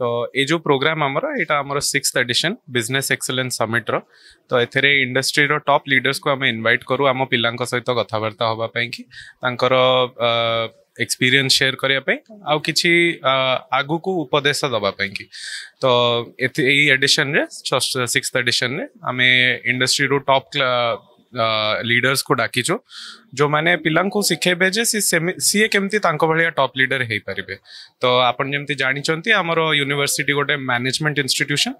तो ये जो प्रोग्राम आमर यहाँ आम सिक्स एडिशन बिजनेस एक्सलेन्स समिट्र तो एथेरे इंडस्ट्री रो टॉप लीडर्स को आम इनवाइट करू आम पिला सहित कथबार्ता हाँपाई कि एक्सपीरियंस शेयर करने आई आग को उपदेश दवापाई कि तो यही एडिशन सिक्स एडिशन आम इंडस्ट्री रो टॉप लीडर्स को डाकिचु जो मैंने पिला को शिखेबे सीए केमती भाया टप लिडर हो पारे तो आपन जमी जानते आम यूनिवर्सी गोटे मैनेजमेंट इनट्यूशन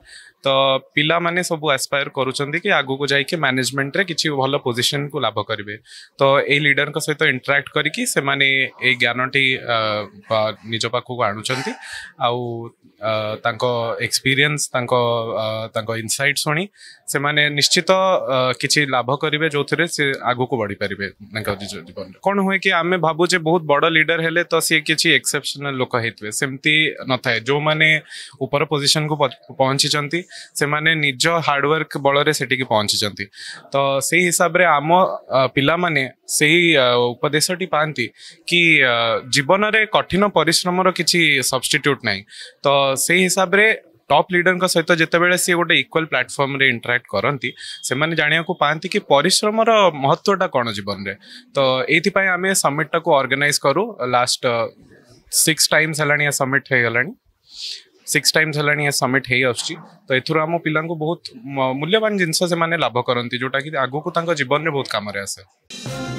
तो पिला माने सब एसपायर कर आगक जाइए मैनेजमेंट रे किसी भल पोजिशन को लाभ करेंगे तो ये लिडर सहित इंटराक्ट कर से ज्ञानटी निज पाक आणुंट एक्सपीरियंस इनसाइट शुणी से निश्चित किसी लाभ करेंगे जो थे आगक बढ़ी पारे कौन हुए कि आम भावे बहुत बड़ लिडर हेले तो सी किसी एक्सेपसनाल लोक होते सेमती न था जो मैंने ऊपर पोजिशन को पहुँची से मैंने निज हार्डवर्क बल से पहुँची तो से हिसाब से आम पाने से उपदेश पाती कि जीवन रे कठिन पिश्रम कि सब्सटिट्यूट ना तो से हिसाब से टॉप लीडर सहित जितेबाद सी गोटे इक्वाल प्लाटफर्म इंटराक्ट करती से जाना पाती कि पिश्रम महत्वटा कौन जीवन में तो ये आम समिटा को अर्गानाइज करूँ लास्ट सिक्स टाइम्स है समिट हो सिक्स टाइम्स है समिट हो तो यूर आम पा बहुत मूल्यवान जिनस लाभ करती जोटा कि आगे जीवन में बहुत कम आसे